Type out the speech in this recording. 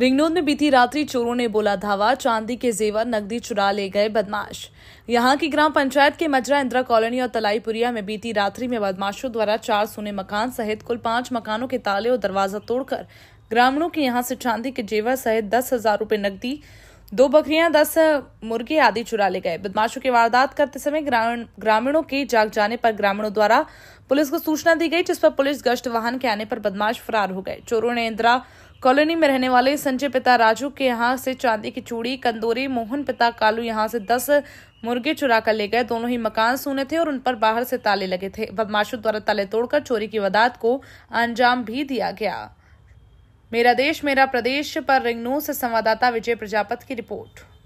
रिंगनोद में बीती रात्रि चोरों ने बोला धावा चांदी के जेवर नकदी चुरा ले गए बदमाश यहां की ग्राम पंचायत के मजरा इंदिरा कॉलोनी और तलाईपुरिया में बीती रात्रि में बदमाशों द्वारा चार सोने मकान सहित कुल पांच मकानों के ताले और दरवाजा तोड़कर ग्रामीणों के यहाँ से चांदी के जेवर सहित दस हजार रूपए नकदी दो बकरियां दस मुर्गे आदि चुरा ले गए बदमाशों की वारदात करते समय ग्रामीणों के जाग जाने पर ग्रामीणों द्वारा पुलिस को सूचना दी गई जिस पर पुलिस गश्त वाहन के आने पर बदमाश फरार हो गए चोरों ने इंदिरा कॉलोनी में रहने वाले संजय पिता राजू के यहाँ से चांदी की चूड़ी कंदोरी मोहन पिता कालू यहाँ से दस मुर्गे चुरा कर ले गए दोनों ही मकान सुने थे और उन पर बाहर से ताले लगे थे बदमाशों द्वारा ताले तोड़कर चोरी की वदात को अंजाम भी दिया गया मेरा देश मेरा प्रदेश पर रिंगनू से संवाददाता विजय प्रजापत की रिपोर्ट